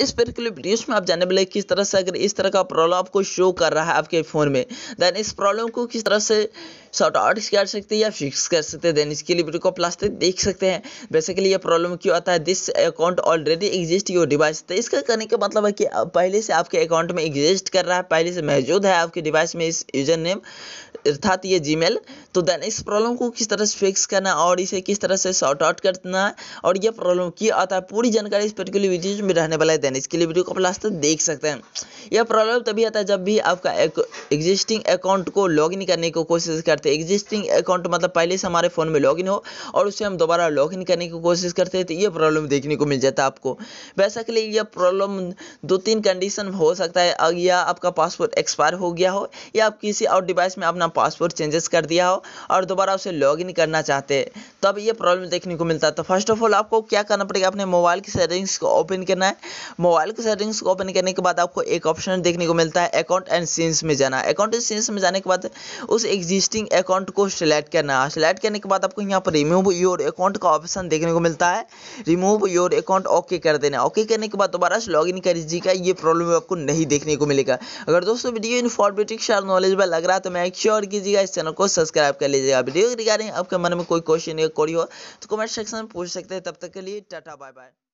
इस particular video में आप जानने वाले किस तरह से अगर इस तरह का प्रॉब्लम आपको शो कर रहा है आपके फ़ोन में देन इस प्रॉब्लम को किस तरह से शॉर्ट आउट कर सकते हैं या फिक्स कर सकते हैं देन इसके लिए वीडियो को प्लास्टिक देख सकते हैं बेसिकली ये प्रॉब्लम क्यों आता है this account already exist your device तो इसका करने का मतलब है कि पहले से आपके अकाउंट में एग्जिस्ट कर रहा है पहले से मौजूद है आपके डिवाइस में इस यूजर नेम अर्थात ये जी तो देन इस प्रॉब्लम को किस तरह से फिक्स करना और इसे किस तरह से शॉर्ट आउट करना और यह प्रॉब्लम क्यों आता है पूरी जानकारी इस पर्टिकुलर वीडियो में रहने वाले वाला है देन इसके लिए वीडियो को आप लास्ट तक देख सकते हैं यह प्रॉब्लम तभी आता है जब भी आपका एग्जिस्टिंग अकाउंट को लॉग इन करने की कोशिश करते हैं एग्जिस्टिंग अकाउंट मतलब पहले से हमारे फ़ोन में लॉग इन हो और उसे हम दोबारा लॉग इन करने की कोशिश करते हैं तो यह प्रॉब्लम देखने को मिल जाता है आपको वैसा के लिए यह प्रॉब्लम दो तीन कंडीशन हो सकता है या आपका पासपोर्ट एक्सपायर हो गया हो या आप किसी और डिवाइस में अपना पासपोर्ट चेंजेस कर दिया हो और दोबारा उसे लॉग इन करना चाहते हैं तब ये प्रॉब्लम देखने को मिलता है तो फर्स्ट ऑफ ऑल आपको क्या करना पड़ेगा अपने मोबाइल की सेटिंग्स को ओपन करना है मोबाइल की सेटिंग्स को ओपन करने के बाद आपको एक ऑप्शन देखने को मिलता है अकाउंट एंड सीन्स में जाना अकाउंट एंड सीन्स में जाने के बाद उस एग्जिस्टिंग अकाउंट को सिलेक्ट करना सिलेक्ट करने के बाद आपको यहाँ पर रिमूव योर अकाउंट का ऑप्शन देखने को मिलता है रिमूव योर अकाउंट ओके कर देना ओके करने के बाद दोबारा से लॉग इन कर दीजिएगा ये प्रॉब्लम आपको नहीं देखने को मिलेगा अगर दोस्तों वीडियो इन्फॉर्मेटिव शार नॉलेजेबल लग रहा है तो मैं श्योर कीजिएगा इस चैनल को सब्सक्राइब कर लीजिएगा वीडियो रिगार्डिंग आपके मन में कोई क्वेश्चन या कोई हो तो कमेंट सेक्शन में पूछ सकते हैं तब तक के लिए टाटा बाय बाय